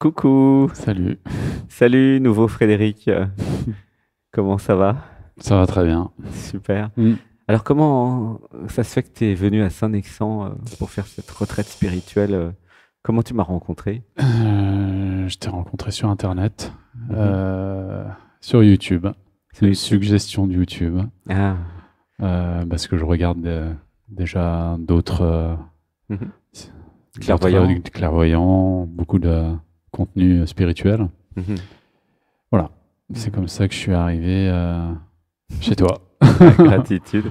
Coucou. Salut. Salut, nouveau Frédéric. comment ça va Ça va très bien. Super. Mm. Alors, comment ça se fait que tu es venu à Saint-Nexan euh, pour faire cette retraite spirituelle euh, Comment tu m'as rencontré euh, Je t'ai rencontré sur Internet, mhm. sur YouTube. C'est une suggestion de YouTube. Ah. parce que je regarde déjà d'autres. Mhm. clairvoyants, beaucoup de contenu euh, spirituel. Mhm. Voilà, c'est mhm. comme ça que je suis arrivé euh, chez toi. Gratitude.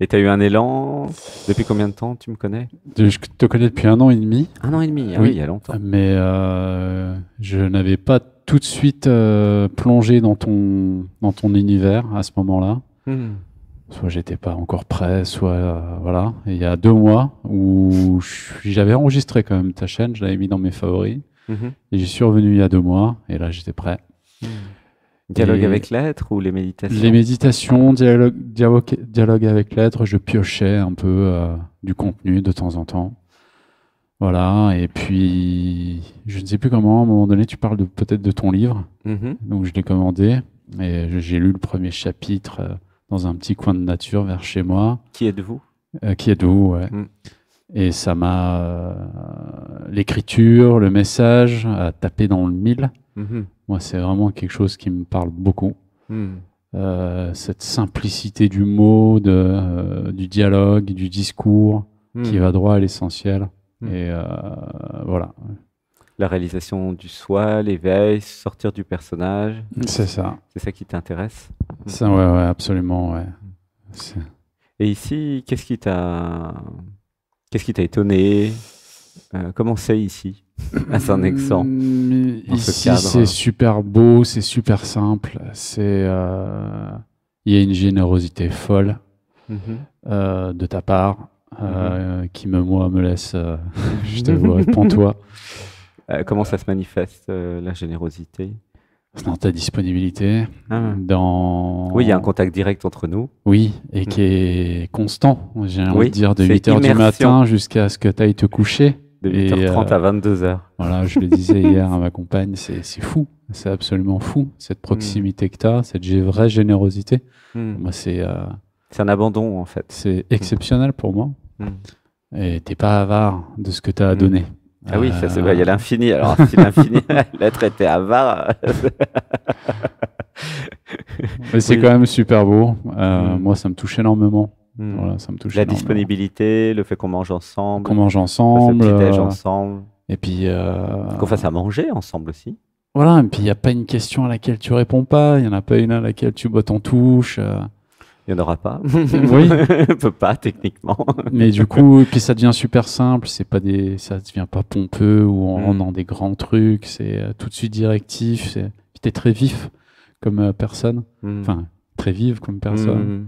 Et tu as eu un élan depuis combien de temps Tu me connais Je te connais depuis un an et demi. Un an et demi, ah oui, il y a longtemps. Mais euh, je n'avais pas tout de suite plongé dans ton, dans ton univers à ce moment-là. Mhm. soit j'étais pas encore prêt, soit voilà. il y a deux mois où j'avais enregistré quand même ta chaîne, je l'avais mis dans mes favoris. Mm-hmm. J'ai survenu suis revenu il y a deux mois, et là, j'étais prêt. Mm. Dialogue avec l'être ou les méditations Les méditations, dialogue, dialogue, avec l'être, je piochais un peu euh, du contenu de temps en temps. Voilà, et puis je ne sais plus comment, à un moment donné, tu parles peut-être de ton livre. Mm-hmm. Donc je l'ai commandé et j'ai lu le premier chapitre euh, dans un petit coin de nature vers chez moi. Qui êtes-vous euh, Qui êtes-vous, ouais. Mm. Et ça m'a. Euh, l'écriture, le message, à taper dans le mille. Mhm. Moi, c'est vraiment quelque chose qui me parle beaucoup. Mhm. Euh, cette simplicité du mot, de, euh, du dialogue, du discours, mhm. qui va droit à l'essentiel. Et voilà, La réalisation du soi, l'éveil, sortir du personnage, c'est ça. c'est ça qui t'intéresse. Ça, ouais, ouais, absolument, ouais. Et ici, qu'est-ce qui t'a Qu'est-ce qui t'a étonné euh, Comment c'est ici, à ah, saint Ici, c'est super beau, c'est super simple. Euh, il y a une générosité folle mhm. euh, de ta part mhm. qui me moi me laisse. je te vois, toi comment ça se manifeste la générosité dans ta disponibilité, ah. dans... Oui, il y a un contact direct entre nous. Oui, et qui est constant, j'ai envie de dire, de 8h du matin jusqu'à ce que tu ailles te coucher. De 8h30 euh, à 22h. Voilà, je le disais hier à ma compagne, c'est fou, c'est absolument fou, cette hmm. proximité que tu as, cette vraie générosité. Hmm. Moi, c'est... Euh, c'est un abandon, en fait. C'est hmm. exceptionnel pour moi. Et n'es pas avare de ce que tu as à donner. Ah oui, il y a euh, l'infini. Alors, si l'infini, l'être était avare. Euh, Mais c'est quand même super beau. Euh, mm. Moi, ça me touche énormément. Mm. ça me touche La disponibilité, le fait qu'on mange ensemble. Qu'on mange ensemble. Qu'on ensemble. Et puis. Qu'on fasse à manger ensemble aussi. Voilà, et puis il n'y a pas une question à laquelle tu réponds pas, il n'y en a pas une à laquelle tu bottes en touche il n'y en aura pas. oui. On peut pas, techniquement. Mais du coup, puis ça devient super simple, c'est pas des, ça devient pas pompeux ou en, mm. en des grands trucs, c'est euh, tout de suite directif, Tu es très vif comme euh, personne, mm. enfin, très vive comme personne. Mm.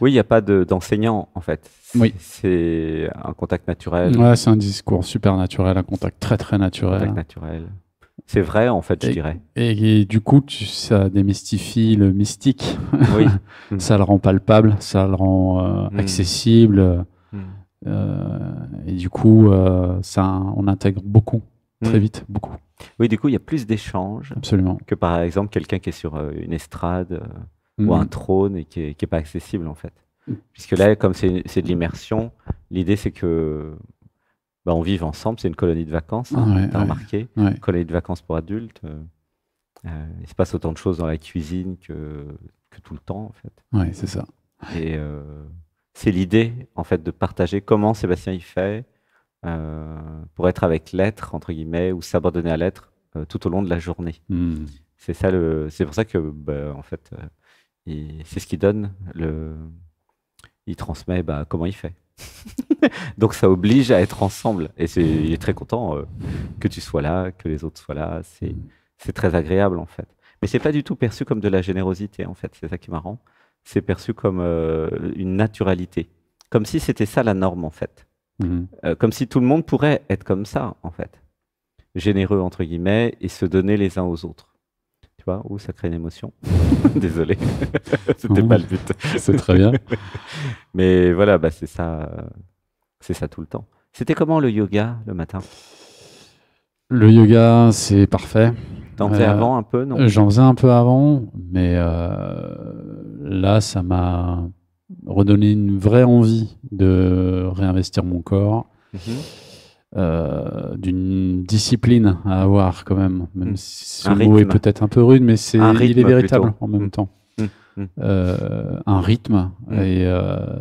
Oui, il n'y a pas d'enseignant, en fait. Oui. C'est un contact naturel. Ouais, c'est un discours super naturel, un contact très, très naturel. Contact naturel. C'est vrai, en fait, je dirais. Et, du coup, ça démystifie le mystique. Oui. Ça le rend palpable, ça le rend euh, hmm. accessible. Hmm. Euh, et du coup, euh, ça, on intègre beaucoup, très hmm. vite, beaucoup. Oui, du coup, il y a plus d'échanges. Absolument. Que par exemple, quelqu'un qui est sur une estrade ou un trône et qui n'est pas accessible, en fait. Puisque là, comme c'est de l'immersion, l'idée, c'est que bah, on vit ensemble, c'est une colonie de vacances, hein, t'as remarqué, colonie de vacances pour adultes. Euh, euh, il se passe autant de choses dans la cuisine que, tout le temps, en fait. Oui, c'est ça. Et euh, c'est l'idée, en fait, de partager comment Sébastien y fait pour être avec l'être, entre guillemets, ou s'abandonner à l'être tout au long de la journée. Hmm. C'est ça c'est pour ça que, bah, en fait, c'est ce qui donne le, il transmet bah, comment il fait. Donc ça oblige à être ensemble. Et c'est, il est très content euh, que tu sois là, que les autres soient là. C'est, très agréable en fait. Mais c'est pas du tout perçu comme de la générosité en fait. C'est ça qui est marrant. C'est perçu comme euh, une naturalité, comme si c'était ça la norme en fait, mhm. euh, comme si tout le monde pourrait être comme ça en fait, généreux entre guillemets et se donner les uns aux autres. Tu vois, ou ça crée une émotion. Désolé, c'était pas le but. c'est très bien. Mais voilà, bah, c'est ça, c'est ça tout le temps. C'était comment le yoga le matin Le yoga, c'est parfait. T'en euh, avant un peu, non J'en faisais un peu avant, mais euh, là, ça m'a redonné une vraie envie de réinvestir mon corps. Mhm. Euh, d'une discipline à avoir quand même. même mhm. ce mot est peut-être un peu rude, mais c'est il est véritable en même mhm. temps. un rythme et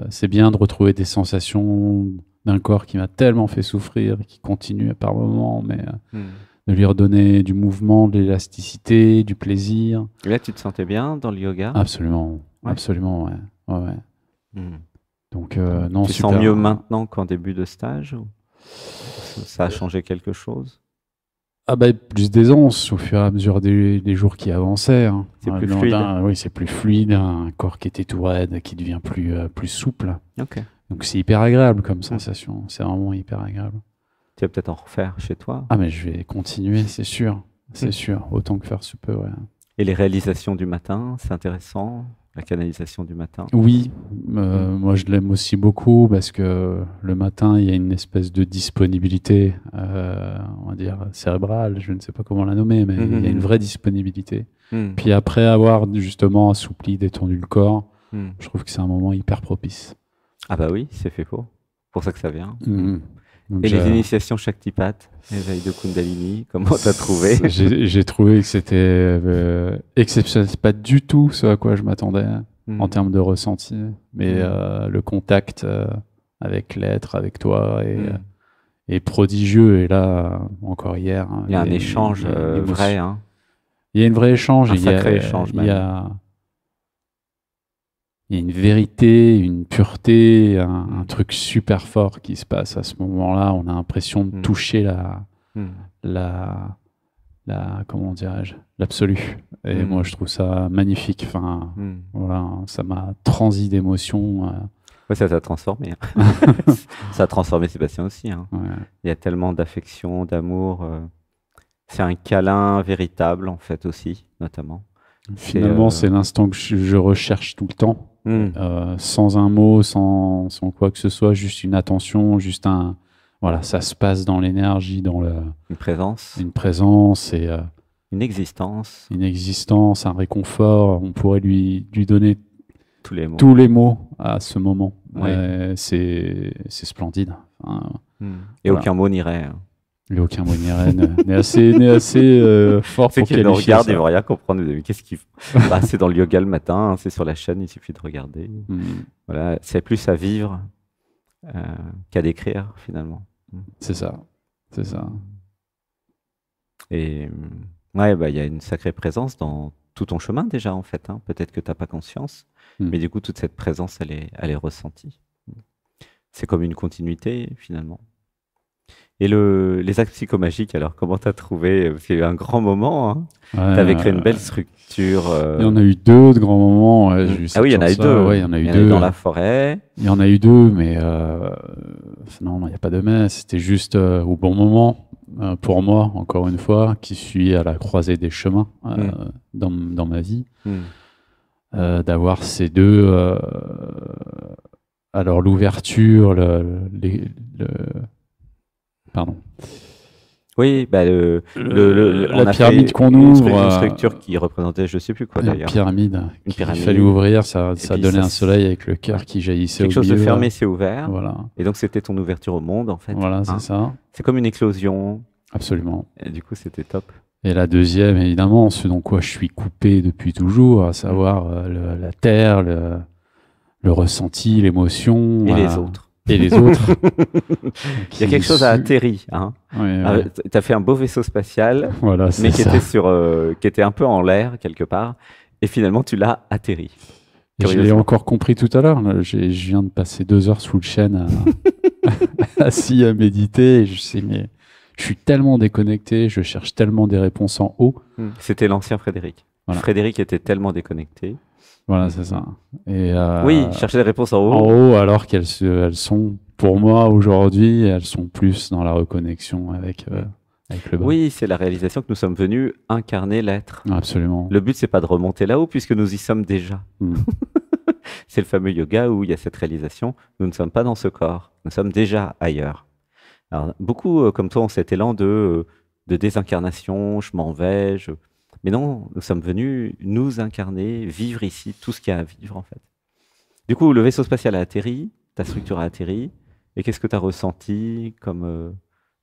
c'est bien de retrouver des sensations un corps qui m'a tellement fait souffrir, et qui continue par moments, mais euh, hmm. de lui redonner du mouvement, de l'élasticité, du plaisir. là, tu te sentais bien dans le yoga Absolument, absolument, ouais. Hmm. Donc, euh, non, tu sens mieux maintenant qu'en début de stage Ça a changé quelque chose ah bah, plus d'aisance au fur et à mesure des, jours qui avançaient. Hein. C'est plus fluide. Oui, c'est plus fluide. Un corps qui était tout raide, qui devient plus, euh, plus souple. Donc c'est hyper agréable comme sensation. C'est vraiment hyper agréable. Tu vas peut-être en refaire chez toi. Ah mais je vais continuer, c'est sûr. C'est sûr. Autant que faire se peut. Et les réalisations du matin, c'est intéressant la canalisation du matin Oui, euh, moi je l'aime aussi beaucoup parce que le matin, il y a une espèce de disponibilité, euh, on va dire cérébrale, je ne sais pas comment la nommer, mais il y a une mhm. vraie disponibilité. Hmm. Puis après avoir justement assoupli, détendu le corps, hmm. je trouve que c'est un moment hyper propice. Ah bah oui, c'est fait pour. pour ça que ça vient. Hmm et les initiations Shaktipat, l'éveil de Kundalini, comment t'as trouvé J'ai trouvé que c'était euh, exceptionnel. pas du tout ce à quoi je m'attendais hein, en hmm. termes de ressenti, mais hmm. euh, le contact euh, avec l'être, avec toi, est, hmm. est, prodigieux. Et là, encore hier. Hein, il y a un échange vrai. Hein. Il y a une vraie échange. Un sacré il y a, échange, même. Il y a, il y a une vérité, une pureté, un, truc super fort qui se passe à ce moment-là. On a l'impression de hmm. toucher la, hmm. la, la, comment dirais-je, l'absolu. Et hmm. moi, je trouve ça magnifique. Enfin, voilà, ça m'a transi d'émotions. Euh. Ouais, ça t'a transformé. Hein. ça a transformé Sébastien aussi. Hein. Il y a tellement d'affection, d'amour. Euh. C'est un câlin véritable, en fait, aussi, notamment. Finalement, euh, c'est l'instant que je recherche tout le temps. Mm. Euh, sans un mot, sans, quoi que ce soit, juste une attention, juste un. Voilà, ça se passe dans l'énergie, dans la Une présence. Une présence et. Euh, une existence. Une existence, un réconfort. On pourrait lui, lui donner tous les mots, à ce moment. Euh, c'est splendide. Mm. Et aucun mot n'irait. Hein aucun Moinieren n'est assez, né assez euh, fort pour qu'il regarde il ne va rien comprendre. Qu'est-ce bah, C'est dans le yoga le matin, c'est sur la chaîne, il suffit de regarder. Hmm. Voilà, c'est plus à vivre euh, qu'à décrire finalement. C'est ça, c'est ça. Et mmh, ouais, bah, il y a une sacrée présence dans tout ton chemin déjà en fait. Hein. Peut-être que tu n'as pas conscience, hmm. mais du coup toute cette présence, elle est, elle est ressentie. C'est comme une continuité finalement. Et le, les actes psychomagiques, alors, comment t'as trouvé Parce y a eu un grand moment. Hein. Ouais, créé une belle structure. Il y en a eu deux de grands moments. Mm. ah oui, il y en a eu deux. il y en a eu deux. dans la forêt. Il y en a eu deux, mais euh, non, il n'y a pas de mais. C'était juste euh, au bon moment, euh, pour moi, encore une fois, qui suis à la croisée des chemins mm. dans, dans, ma vie. Mm. D'avoir ces deux. alors, l'ouverture, le Pardon. Oui, bah le, euh, la pyramide qu'on ouvre. Euh, une structure qui représentait, je ne sais plus quoi d'ailleurs. Une pyramide. Une pyramide. fallait ouvrir, ça, ça donnait un soleil avec le cœur qui jaillissait Quelque chose de fermé, c'est ouvert. Voilà. Et donc c'était ton ouverture au monde en fait. Voilà, c'est hein. ça. C'est comme une éclosion. Absolument. Et du coup, c'était top. Et la deuxième, évidemment, ce dont quoi je suis coupé depuis toujours, à savoir euh, la terre, le, ressenti, l'émotion. Et les autres et les autres. Il y a quelque chose à atterrir. tu as fait un beau vaisseau spatial, mais qui était, sur, euh, qui était un peu en l'air quelque part, et finalement tu l'as atterri. Je l'ai encore compris tout à l'heure. Je viens de passer deux heures sous le chêne, à... assis à méditer. je sais, je suis tellement déconnecté, je cherche tellement des réponses en haut. Hmm. C'était l'ancien Frédéric. Frédéric était tellement déconnecté voilà, c'est ça. Euh, Et, euh, oui, chercher les réponses en haut. En haut, alors qu'elles elles sont, pour moi, aujourd'hui, elles sont plus dans la reconnexion avec, euh, avec le bas. Oui, c'est la réalisation que nous sommes venus incarner l'être. Absolument. Le but, c'est pas de remonter là-haut, puisque nous y sommes déjà. Hmm. c'est le fameux yoga où il y a cette réalisation. Nous ne sommes pas dans ce corps, nous sommes déjà ailleurs. Alors, beaucoup, comme toi, ont cet élan de, de désincarnation, je m'en vais, je mais non, nous sommes venus nous incarner, vivre ici tout ce qu'il y a à vivre, en fait. Du coup, le vaisseau spatial a atterri, ta structure a atterri, et qu'est-ce que tu as ressenti comme euh,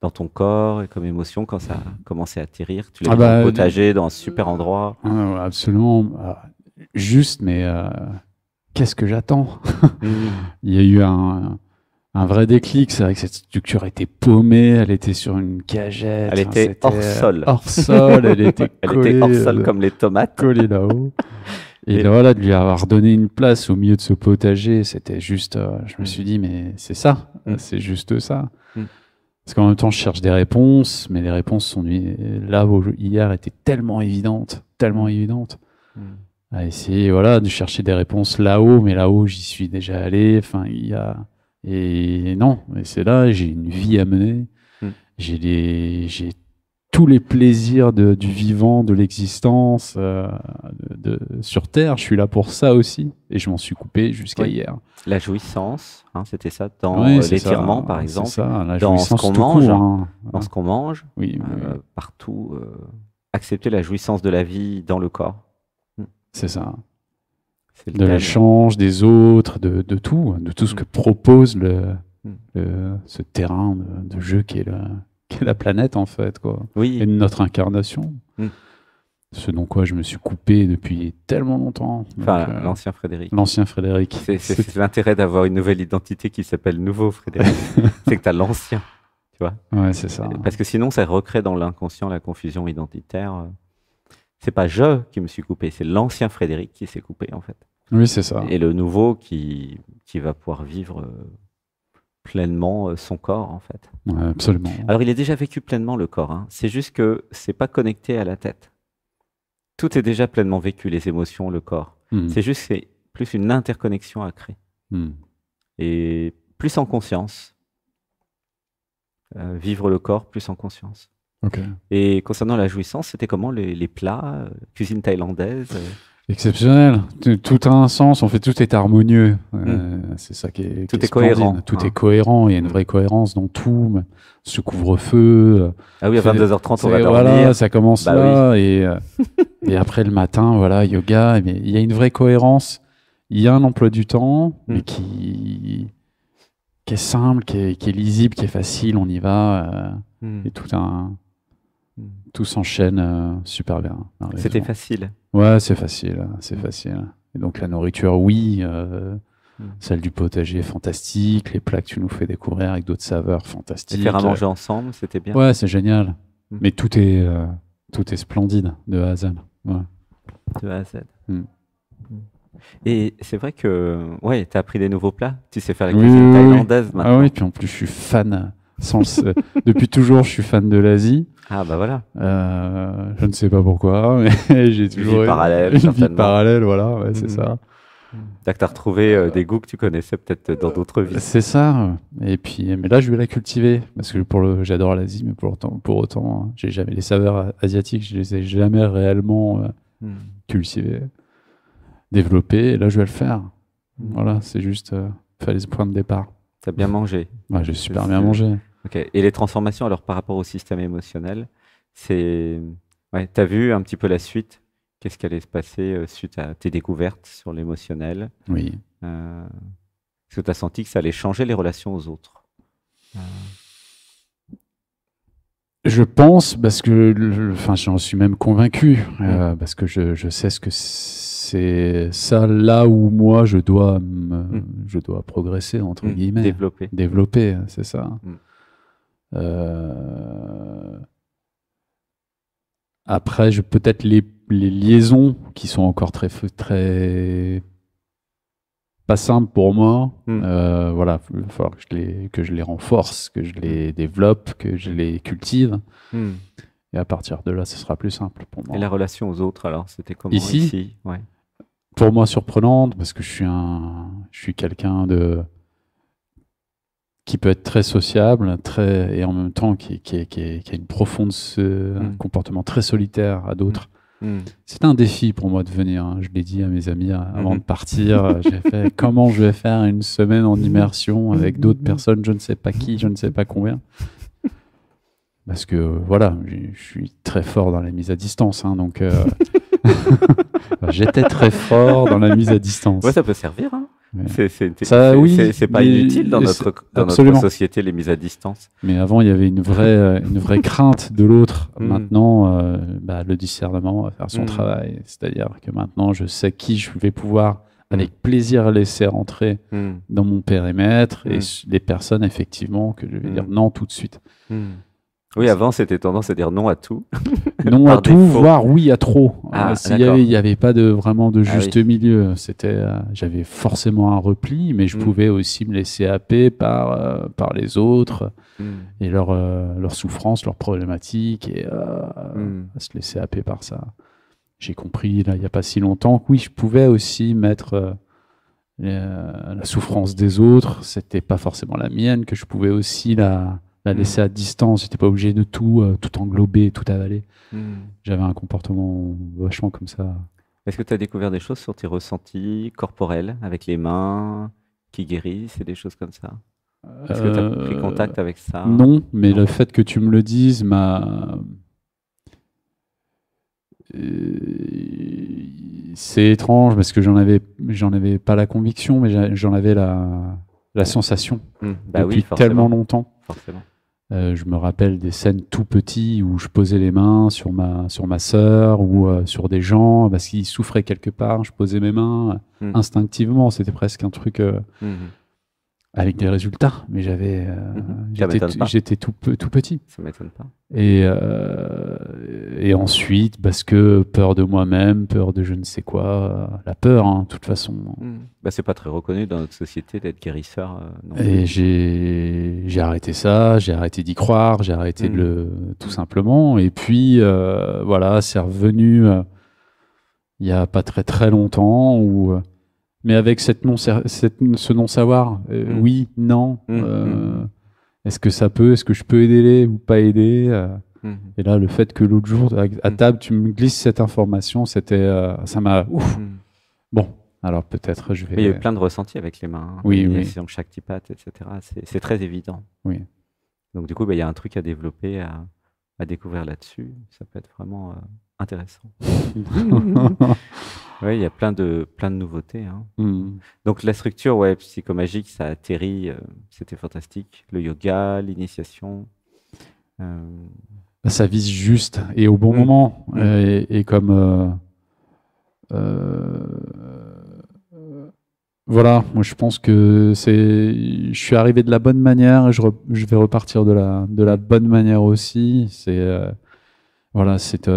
dans ton corps et comme émotion quand ça a commencé à atterrir Tu l'as ah dans bah, potager, euh, dans un super endroit ah, Absolument. Ah, juste, mais euh, qu'est-ce que j'attends mmh. Il y a eu un, un vrai déclic. C'est vrai que cette structure était paumée, elle était sur une cagette. Elle hein, était, hors sol. Hors sol, elle était collée, Elle était hors sol comme les tomates. Collée là-haut. Et, voilà, de lui avoir donné une place au milieu de ce potager, c'était juste. Euh, je me mm. suis dit, mais c'est ça, mm. c'est juste ça. Mm. Parce qu'en même temps, je cherche des réponses, mais les réponses sont là où hier étaient tellement évidentes, tellement évidentes. À essayer, voilà, de chercher des réponses là-haut, mais là-haut, j'y suis déjà allé. Enfin, il y a et non, et c'est là, j'ai une vie à mener, hmm. j'ai tous les plaisirs du vivant, de l'existence, euh, sur Terre. Je suis là pour ça aussi. Et je m'en suis coupé jusqu'à hier. La jouissance, hein, c'était ça, dans euh, l'étirement, par exemple. Hein. dans ce qu'on mange. qu'on mange. Euh, oui, partout. accepter la jouissance de la vie dans le corps. Hmm. C'est ça de l'échange des autres, de, tout, hein, de tout ce mm. que propose mm. le, ce terrain de, jeu qui est, la, planète en fait, quoi. Oui. Et notre incarnation. Mm. Ce dont quoi je me suis coupé depuis tellement longtemps. Euh, l'ancien Frédéric. L'ancien Frédéric. C'est l'intérêt d'avoir une nouvelle identité qui s'appelle Nouveau Frédéric. c'est que tu as l'ancien, tu vois. Ouais, c'est ça. Parce que sinon, ça recrée dans l'inconscient la confusion identitaire. Euh, c'est pas je qui me suis coupé, c'est l'ancien Frédéric qui s'est coupé en fait. Oui, c'est ça. Et le nouveau qui, qui va pouvoir vivre euh, pleinement euh, son corps en fait. absolument. Alors il est déjà vécu pleinement le corps, hein. c'est juste que c'est pas connecté à la tête. Tout est déjà pleinement vécu, les émotions, le corps. Hmm. C'est juste c'est plus une interconnexion à créer. Hmm. Et plus en conscience. Euh, vivre le corps plus en conscience. Et concernant la jouissance, c'était comment les, plats, euh, cuisine thaïlandaise euh? Exceptionnel. Tout a un sens. En fait tout est harmonieux. Euh, hmm. C'est ça qui est. Tout est, cohérent. Tout est ah. cohérent. Il y a une hmm. vraie cohérence dans tout. Ce couvre-feu. Ah oui, à 22h30, on va dormir. Voilà, ça commence bah là. Et, et, après le matin, voilà, yoga. Mais il y a une vraie cohérence. Il y a un emploi du temps, hmm. qui, qui est simple, qui est, lisible, qui est facile. On y va. Et tout un tout s'enchaîne euh, super bien. C'était facile. Ouais, c'est facile, c'est facile. Et donc la nourriture, oui, euh, hmm. celle du potager, fantastique. Les plats que tu nous fais découvrir avec d'autres saveurs, fantastiques. faire à manger ensemble, c'était bien. Ouais, c'est génial. Hmm. Mais tout est, euh, tout est splendide de A à Z. De A à Z. Hmm. Et c'est vrai que ouais, tu as appris des nouveaux plats. Tu sais faire la cuisine thaïlandaise maintenant. Ah oui, puis en plus, je suis fan. depuis toujours, je suis fan de l'Asie. Ah bah voilà. Euh, je ne sais pas pourquoi, mais j'ai toujours eu parallèle, une vie parallèle, voilà, c'est hmm. ça. tu as retrouvé euh, des goûts que tu connaissais peut-être dans d'autres vies. C'est ça. Et puis, mais là, je vais la cultiver parce que pour le, j'adore l'Asie, mais pour autant, pour autant, hein, j'ai jamais les saveurs asiatiques, je les ai jamais réellement euh, hmm. cultivées, développées. Et là, je vais le faire. Hmm. Voilà, c'est juste, fallait ce point de départ. Tu as bien mangé. je j'ai super bien mangé. Et les transformations, alors par rapport au système émotionnel, c'est. tu as vu un petit peu la suite Qu'est-ce qui allait se passer euh, suite à tes découvertes sur l'émotionnel Oui. Euh, est-ce que tu as senti que ça allait changer les relations aux autres euh. Je pense, parce que enfin, j'en suis même convaincu, parce que je, sais ce que c'est ça là où moi je dois, mm. je dois progresser, entre mm. guillemets. Développer. Développer, c'est ça. Mm. Euh, après, je peut-être les, liaisons qui sont encore très très pas simples pour moi. Hmm. Euh, voilà, il va falloir que je les que je les renforce, que je les hmm. développe, que je les cultive. Hmm. Et à partir de là, ce sera plus simple pour moi. Et la relation aux autres, alors, c'était comment ici, Pour moi, surprenante parce que je suis un je suis quelqu'un de qui peut être très sociable, très et en même temps qui, qui, a une profonde un mm. comportement très solitaire à d'autres. Mm. Mm. C'est un défi pour moi de venir. Hein. Je l'ai dit à mes amis hein, avant mm-hmm. de partir. Euh, j'ai fait comment je vais faire une semaine en immersion avec d'autres mm-hmm. personnes, je ne sais pas qui, je ne sais pas combien. Parce que euh, voilà, je suis très fort dans la mise à distance, hein, donc euh, j'étais très fort dans la mise à distance. ça peut servir. C'est oui, pas inutile dans, notre, société, les mises à distance. Mais avant, il y avait une vraie, euh, une vraie crainte de l'autre. Mm. Maintenant, euh, bah, le discernement va euh, faire son mm. travail. C'est-à-dire que maintenant, je sais qui je vais pouvoir mm. avec plaisir laisser rentrer dans mon périmètre et les personnes, effectivement, que je vais dire non tout de suite. Oui, avant, c'était tendance à dire non à tout. non à tout, voire oui à trop. Ah, euh, il n'y avait, pas de, vraiment de ah juste milieu. C'était, euh, J'avais forcément un repli, mais je mm. pouvais aussi me laisser happer par, euh, par les autres mm. et leurs leur souffrances, leurs problématiques, et mm. se laisser happer par ça. J'ai compris, il n'y a pas si longtemps, que oui, je pouvais aussi mettre... la souffrance des autres, c'était pas forcément la mienne, que je pouvais aussi la, la mm. laisser à distance. J'étais pas obligé de tout, euh, tout englober, tout avaler. Mm. J'avais un comportement vachement comme ça. Est-ce que tu as découvert des choses sur tes ressentis corporels, avec les mains qui guérissent et des choses comme ça Est-ce que tu as euh, pris contact avec ça Non, mais le fait que tu me le dises m'a euh, c'est étrange parce que j'en avais, j'en avais pas la conviction, mais j'en avais la, sensation mm. bah depuis tellement longtemps. Forcément. Euh, je me rappelle des scènes tout petits où je posais les mains sur ma sur ma sœur ou euh, sur des gens parce qu'ils souffraient quelque part. Je posais mes mains mmh. instinctivement. C'était presque un truc. Euh, mmh avec des résultats, mais j'avais, euh, mhm. j'étais tout, tout, petit. Ça m'étonne pas. Et, euh, et ensuite, parce que peur de moi-même, peur de je ne sais quoi, la peur, hein, de toute façon. Ce hmm. Bah, c'est pas très reconnu dans notre société d'être guérisseur. Euh, et j'ai, arrêté ça, j'ai arrêté d'y croire, j'ai arrêté de hmm. le, tout simplement. Et puis, voilà, c'est revenu il n'y a pas très très longtemps où mais avec cette non, ce non-savoir, euh, mm. oui, non, mm, euh, mm. est-ce que ça peut, est-ce que je peux aider les, ou pas aider euh Et là, le fait que l'autre jour, à, table, tu me glisses cette information, c'était, ça m'a. Bon, alors peut-être je vais. il y a eu plein de ressentis avec les mains. Hein. Oui, oui. Donc chaque etc. C'est très évident. Oui. Donc du coup, bah, il y a un truc à développer, à, découvrir là-dessus. Ça peut être vraiment intéressant. Oui, il y a plein de, plein de nouveautés. Hein. Mm. Donc la structure ouais, psychomagique, ça atterrit, euh, c'était fantastique. Le yoga, l'initiation. Ça euh, vise juste et au bon mm. moment. Mm. Et, comme... Euh, voilà, moi je pense que c'est, je suis arrivé de la bonne manière je, je vais repartir de la, de la bonne manière aussi. C'est, voilà, c'est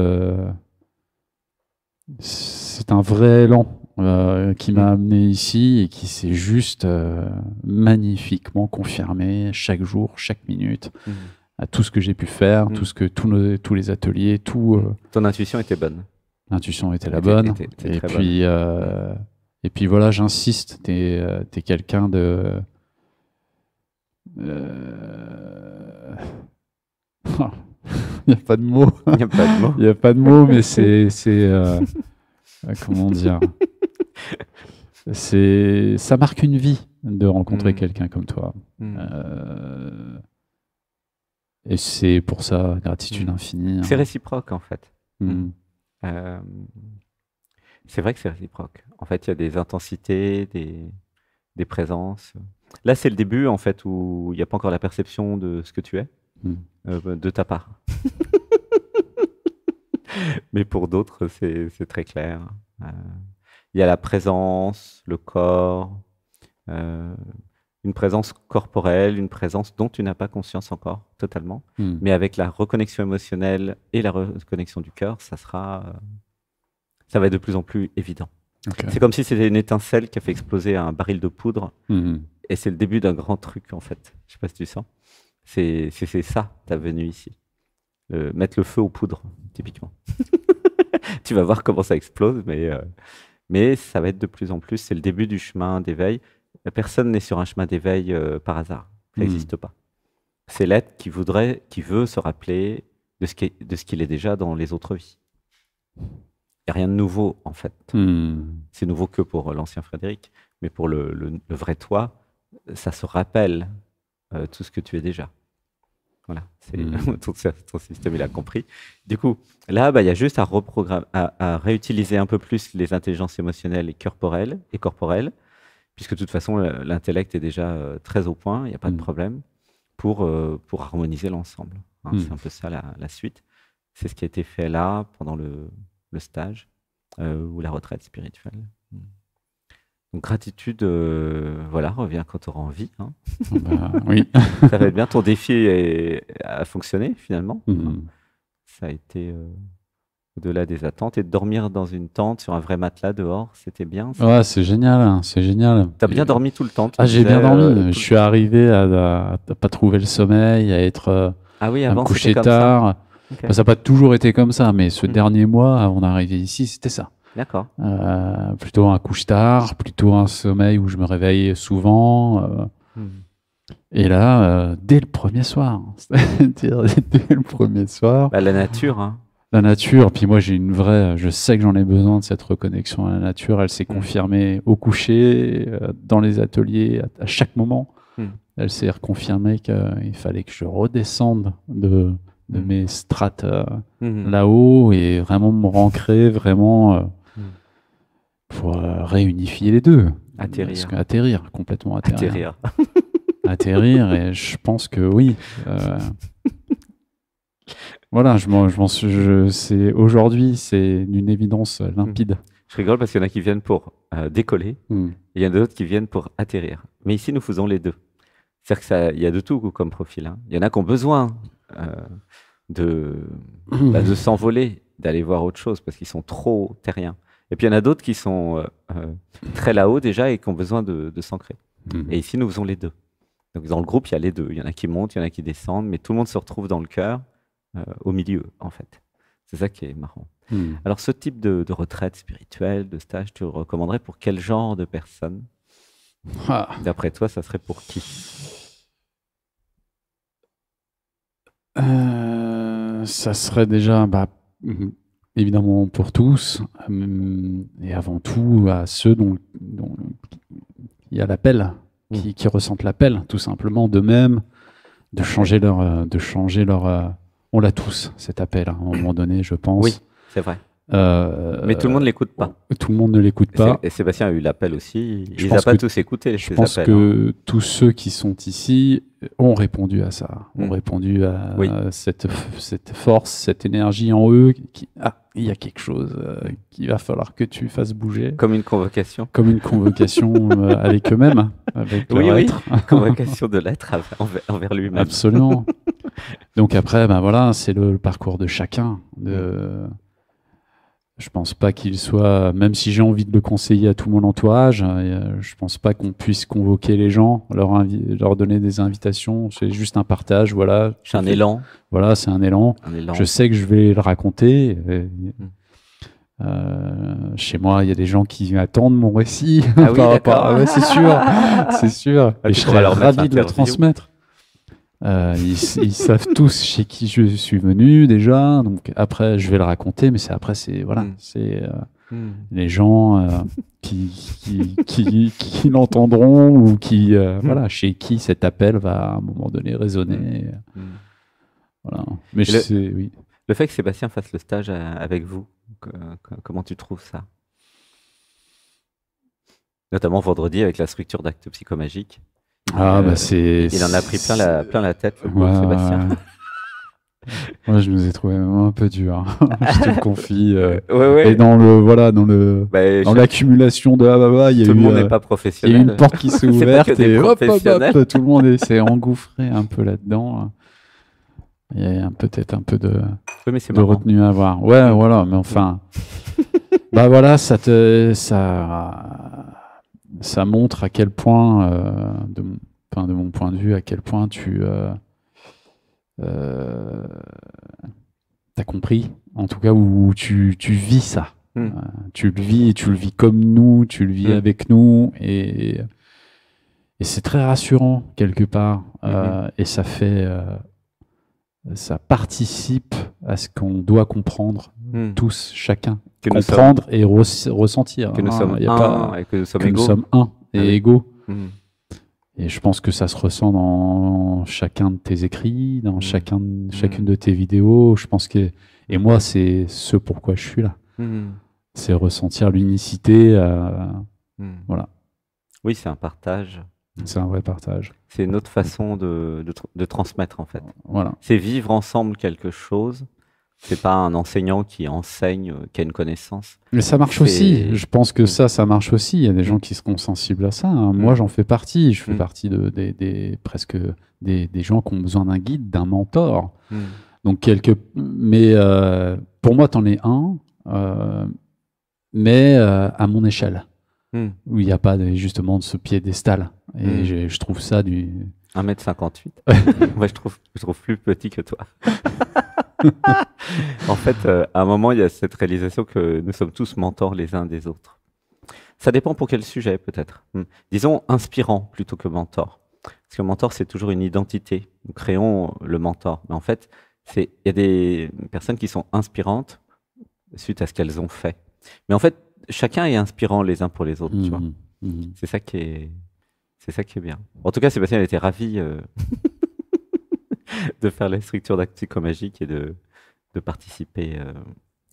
c'est un vrai élan euh, qui m'a amené ici et qui s'est juste euh, magnifiquement confirmé chaque jour, chaque minute, mhm. à tout ce que j'ai pu faire, mhm. tout ce que tous, tous les ateliers, tout. Euh, Ton intuition était bonne. L'intuition était la bonne. et puis et puis voilà, j'insiste. T'es es, quelqu'un de. Il n'y a pas de mots. Il a pas de mots. a pas de mais c'est. Euh, euh, comment dire c'est ça marque une vie de rencontrer mm. quelqu'un comme toi. Mm. Euh, et c'est pour ça gratitude mm. infinie. Hein. C'est réciproque en fait. c'est vrai que c'est réciproque. En fait, il y a des intensités, des, des présences. Là, c'est le début en fait où il n'y a pas encore la perception de ce que tu es. Euh, de ta part. Mais pour d'autres, c'est très clair. Il euh, y a la présence, le corps, euh, une présence corporelle, une présence dont tu n'as pas conscience encore totalement. Hmm. Mais avec la reconnexion émotionnelle et la reconnexion du cœur, ça sera, ça va être de plus en plus évident. C'est comme si c'était une étincelle qui a fait exploser un baril de poudre. Hmm. Et c'est le début d'un grand truc en fait. Je sais pas si tu sens. C'est ça, ta venu ici. Euh, mettre le feu aux poudres, typiquement. tu vas voir comment ça explose, mais, euh, mais ça va être de plus en plus. C'est le début du chemin d'éveil. Personne n'est sur un chemin d'éveil euh, par hasard. Ça n'existe hmm. pas. C'est l'être qui voudrait, qui veut se rappeler de ce qu'il est, est, déjà dans les autres vies. Il n'y a rien de nouveau, en fait. Hmm. C'est nouveau que pour l'ancien Frédéric, mais pour le, vrai toi, ça se rappelle tout ce que tu es déjà. Voilà, hmm. ton, système, il a compris. Du coup, là, bah, il y a juste à, reprogrammer, à, réutiliser un peu plus les intelligences émotionnelles et corporelles, et corporelles puisque de toute façon, l'intellect est déjà euh, très au point, il n'y a pas de hmm. problème, pour, euh, pour harmoniser l'ensemble. Hein. Hmm. C'est un peu ça la, suite. C'est ce qui a été fait là, pendant le, stage, euh, ou la retraite spirituelle. Donc, gratitude, euh, voilà, revient quand tu auras envie. Hein. Bah, oui. ça va être bien. Ton défi a fonctionné finalement. Mhm. Ça a été euh, au-delà des attentes. Et de dormir dans une tente sur un vrai matelas dehors, c'était bien. c'est génial. Hein, c'est génial. T'as bien dormi tout le temps. Ah, j'ai bien dormi. Euh, Je suis arrivé à, ne pas trouver le sommeil, à être couché ah coucher tard. ça n'a pas toujours été comme ça, mais ce mhm. dernier mois, avant d'arriver ici, c'était ça. D'accord. Euh, plutôt un couche tard, plutôt un sommeil où je me réveille souvent. Euh. Mhm. Et là, euh, dès le premier soir, hein. c'est-à-dire dès le premier soir. Bah, la nature. Hein. La nature. Puis moi, j'ai une vraie. Je sais que j'en ai besoin de cette reconnexion à la nature. Elle s'est mhm. confirmée au coucher, dans les ateliers, à, chaque moment. Mhm. Elle s'est reconfirmée qu'il fallait que je redescende de, de mes strates là-haut et vraiment me rancrer, vraiment pour euh, réunifier les deux. Atterrir. atterrir, complètement atterrir. Atterrir. atterrir, et je pense que oui. Euh, voilà, je m'en, c'est aujourd'hui, c'est d'une évidence limpide. Je rigole parce qu'il y en a qui viennent pour euh, décoller, hmm. et il y en a d'autres qui viennent pour atterrir. Mais ici, nous faisons les deux. C'est-à-dire qu'il y a de tout comme profil. Hein. Il y en a qui ont besoin de, bah, de s'envoler, d'aller voir autre chose parce qu'ils sont trop terriens. Et puis il y en a d'autres qui sont euh, euh, très là-haut déjà et qui ont besoin de, s'ancrer. Mhm. Et ici, nous faisons les deux. Donc dans le groupe, il y a les deux. Il y en a qui montent, il y en a qui descendent, mais tout le monde se retrouve dans le cœur, euh, au milieu, en fait. C'est ça qui est marrant. Hmm. Alors ce type de, retraite spirituelle, de stage, tu le recommanderais pour quel genre de personne ah. D'après toi, ça serait pour qui Ça serait déjà bah, mhm évidemment pour tous, euh, et avant tout à ceux dont, il y a l'appel, mmh. qui, ressentent l'appel, tout simplement, d'eux-mêmes, de changer leur. Euh, de changer leur euh, on l'a tous, cet appel, à un moment donné, je pense. Oui, c'est vrai. Euh, mais tout le monde ne l'écoute pas. Euh, tout le monde ne l'écoute pas. Et Sébastien a eu l'appel aussi. Je Ils pas tous écouté. Je pense que hein. tous ceux qui sont ici ont répondu à ça, ont mm. répondu à cette, force, cette énergie en eux. Qui, ah, il y a quelque chose qui euh, qu'il va falloir que tu fasses bouger. Comme une convocation. Comme une convocation avec eux-mêmes, avec oui, oui. convocation de l'être envers, lui-même. Absolument. Donc après, ben voilà, c'est le, parcours de chacun. De, mm. Je pense pas qu'il soit, même si j'ai envie de le conseiller à tout mon entourage, euh, euh, je pense pas qu'on puisse convoquer les gens, leur, donner des invitations. C'est juste un partage, voilà. C'est un, élan. Voilà, c'est un élan. Je sais que je vais le raconter. Euh, chez moi, il y a des gens qui attendent mon récit. Ah c'est sûr, c'est sûr. Ah, je serais ravi de le transmettre. Euh, ils, savent tous chez qui je suis venu déjà. Donc après, je vais le raconter, mais c'est après, c'est voilà, hmm. c'est euh, hmm. les gens euh, qui, qui, l'entendront ou qui hmm. voilà chez qui cet appel va à un moment donné résonner. Voilà. Mais le, oui. Le fait que Sébastien fasse le stage avec vous, comment tu trouves ça Notamment vendredi avec la structure d'acte psychomagique. Ah, bah, euh, il en a pris plein la, tête, le Sébastien. Moi, je nous ai trouvé un peu dur. Hein. je te confie. Euh. Et dans le voilà, dans le bah, dans l'accumulation de ah bah, bah il y a le monde euh, n'est pas professionnel. une porte qui s'est ouverte et hop, tout le monde s'est engouffré un peu là-dedans. Hein. Il y a peut-être un peu de, de retenue à avoir. Ouais, voilà, mais enfin, bah voilà, ça te ça ça montre à quel point, euh, de, de, mon point de vue, à quel point tu euh, euh, as compris, en tout cas, où tu, vis ça. Hmm. tu le vis, tu le vis comme nous, tu le vis hmm. avec nous, et, c'est très rassurant quelque part. Hmm. et ça fait, ça participe à ce qu'on doit comprendre tous, chacun comprendre et ressentir. Que nous sommes un, et nous ah sommes, égaux. et mmh. Et je pense que ça se ressent dans chacun de tes écrits, dans mmh. chacun, mmh. chacune de tes vidéos. Je pense que et moi, c'est ce pourquoi je suis là. C'est ressentir l'unicité. Euh, voilà. Oui, c'est un partage. C'est un vrai partage. C'est une autre façon de, de transmettre en fait. Voilà. C'est vivre ensemble quelque chose c'est pas un enseignant qui enseigne, euh, qui a une connaissance. Mais ça marche aussi. Je pense que mm. ça, ça marche aussi. Il y a des gens qui seront sensibles à ça. Hein. Moi, mm. j'en fais partie. Je fais mm. partie de, des, presque des, gens qui ont besoin d'un guide, d'un mentor. Donc, quelques. Mais euh, pour moi, t'en es un, euh, mais à mon échelle, où il n'y a pas justement de ce piédestal. Et je, trouve ça du. 1m58. Moi, je trouve, je trouve plus petit que toi. en fait, euh, à un moment, il y a cette réalisation que nous sommes tous mentors les uns des autres. Ça dépend pour quel sujet, peut-être. Hmm. Disons inspirant plutôt que mentor. Parce que mentor, c'est toujours une identité. Nous créons le mentor. Mais en fait, il y a des personnes qui sont inspirantes suite à ce qu'elles ont fait. Mais en fait, chacun est inspirant les uns pour les autres. Mmh, mmh, mmh. C'est ça qui est. ça qui est bien. En tout cas, Sébastien, elle était ravie euh, de faire les structures magique et de, participer euh,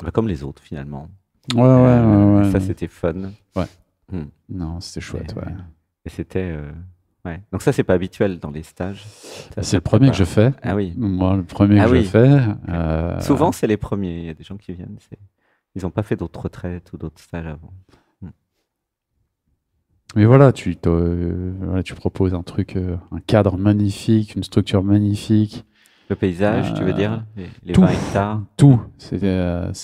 bah, comme les autres finalement. Ouais, ouais, euh, ouais, ça, c'était fun. Hmm. Non, c'était chouette, c'était. Euh, Donc, ça, c'est pas habituel dans les stages. C'est le premier que je fais. Ah oui. Moi, le premier ah que je fais. Souvent, c'est les premiers. Il y a des gens qui viennent. Ils n'ont pas fait d'autres retraites ou d'autres stages avant. Mais voilà, tu, euh, tu proposes un truc, euh, un cadre magnifique, une structure magnifique. Le paysage, tu veux dire euh, les, Tout. Tout. C'est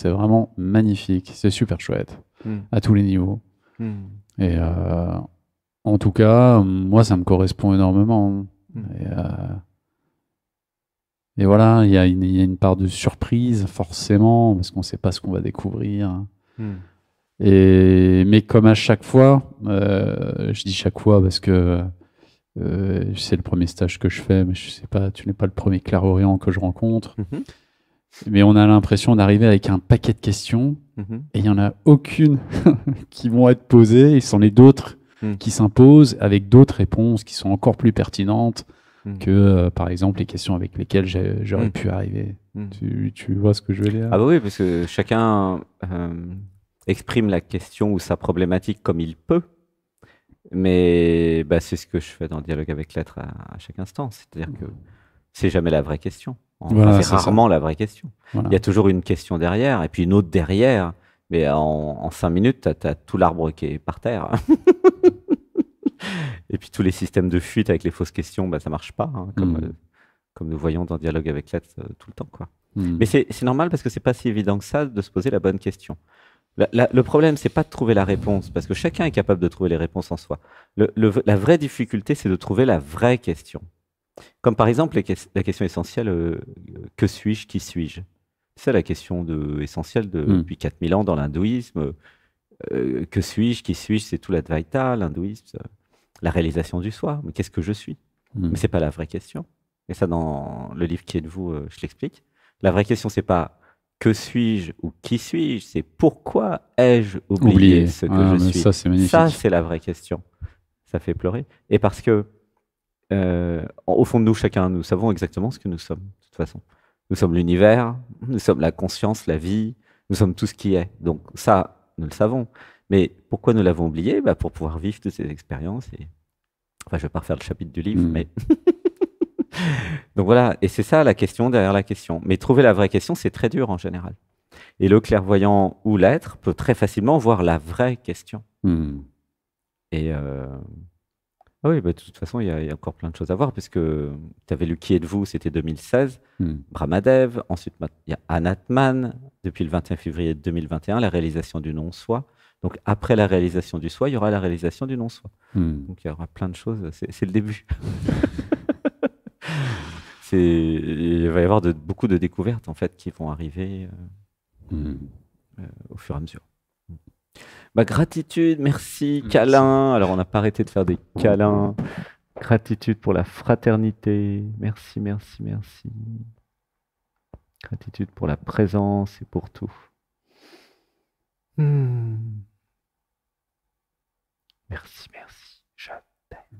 vraiment magnifique. C'est super chouette. Hmm. À tous les niveaux. Hmm. Et en tout cas, moi, ça me correspond énormément. Hmm. Et, voilà, il y, y, a une part de surprise, forcément, parce qu'on ne sait pas ce qu'on va découvrir. Et, mais comme à chaque fois, euh, je dis chaque fois parce que euh, c'est le premier stage que je fais, mais je sais pas, tu n'es pas le premier clair-orient que je rencontre. Mm-hmm. Mais on a l'impression d'arriver avec un paquet de questions mm-hmm. et il n'y en a aucune qui vont être posées. Il s'en est d'autres mm. qui s'imposent avec d'autres réponses qui sont encore plus pertinentes mm. que, euh, par exemple, les questions avec lesquelles j'aurais mm. pu arriver. Tu, tu, vois ce que je veux dire Ah, bah oui, parce que chacun exprime la question ou sa problématique comme il peut, mais bah, c'est ce que je fais dans le dialogue avec l'être à, chaque instant. C'est-à-dire que c'est jamais la vraie question. Voilà, c'est rarement la vraie question. Il y a toujours une question derrière et puis une autre derrière. Mais en, cinq minutes, tu as, tout l'arbre qui est par terre. et puis tous les systèmes de fuite avec les fausses questions, bah, ça marche pas, hein, hmm. euh, comme, nous voyons dans le Dialogue avec l'être euh, tout le temps. Quoi. Hmm. Mais c'est normal parce que c'est pas si évident que ça de se poser la bonne question le problème, c'est pas de trouver la réponse, parce que chacun est capable de trouver les réponses en soi. la vraie difficulté, c'est de trouver la vraie question. Comme par exemple la question essentielle euh, euh, que suis-je, qui suis-je C'est la question de, essentielle hmm. depuis 4000 ans dans l'hindouisme. Euh, que suis-je, qui suis-je C'est tout l'advaita, l'hindouisme, la réalisation du soi. Mais qu'est-ce que je suis Mais hmm. Mais c'est pas la vraie question. Et ça, dans le livre qui est de vous, je l'explique. La vraie question, c'est pas que suis-je ou qui suis-je C'est pourquoi ai-je oublié, ce que ah, je suis Ça, c'est magnifique. Ça, c'est la vraie question. Ça fait pleurer. Et parce que, euh, au fond de nous, chacun, nous savons exactement ce que nous sommes, de toute façon. Nous sommes l'univers, nous sommes la conscience, la vie, nous sommes tout ce qui est. Donc, ça, nous le savons. Mais pourquoi nous l'avons oublié bah Pour pouvoir vivre toutes ces expériences. Et... Enfin, je ne vais pas refaire le chapitre du livre, hmm. mais Donc voilà, et c'est ça la question derrière la question. Mais trouver la vraie question, c'est très dur en général. Et le clairvoyant ou l'être peut très facilement voir la vraie question. Hmm. Et euh, ah oui, bah, de toute façon, il y, a encore plein de choses à voir, puisque tu avais lu Qui êtes-vous C'était 2016. bramadev hmm. Brahmadev, ensuite il y a Anatman, depuis le 21 février 2021, la réalisation du non-soi. Donc après la réalisation du soi, il y aura la réalisation du non-soi. Hmm. Donc il y aura plein de choses, c'est le début. il va y avoir de, beaucoup de découvertes en fait qui vont arriver euh, hmm. euh, au fur et à mesure. ma bah, gratitude, merci, câlin. Alors on n'a pas arrêté de faire des câlins. Gratitude pour la fraternité. Merci, merci, merci. Gratitude pour la présence et pour tout. Hmm. Merci, merci. Je t'aime.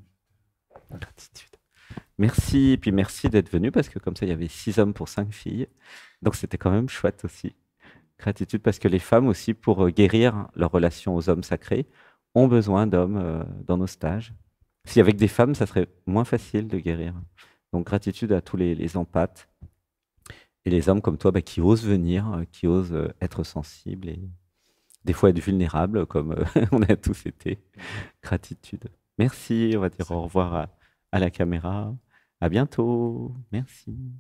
Gratitude. Merci, et puis merci d'être venu parce que comme ça, il y avait six hommes pour cinq filles. Donc c'était quand même chouette aussi. Gratitude parce que les femmes aussi, pour euh, guérir leur relation aux hommes sacrés, ont besoin d'hommes euh, dans nos stages. Si avec des femmes, ça serait moins facile de guérir. Donc gratitude à tous les, les empathes et les hommes comme toi bah, qui osent venir, euh, qui osent être sensibles et des fois être vulnérables comme on a tous été. Gratitude. Merci, on va dire au revoir à la caméra. À bientôt. Merci.